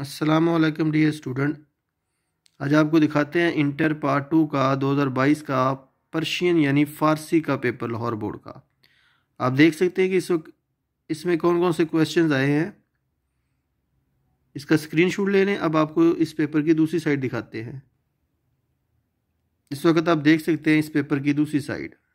असलकम dear student आज आपको दिखाते हैं इंटर पार्ट टू का 2022 का पर्शियन यानी फ़ारसी का पेपर लाहौर बोर्ड का आप देख सकते हैं कि इस वक्त इसमें कौन कौन से क्वेश्चंस आए हैं इसका स्क्रीनशॉट ले लें अब आपको इस पेपर की दूसरी साइड दिखाते हैं इस वक्त आप देख सकते हैं इस पेपर की दूसरी साइड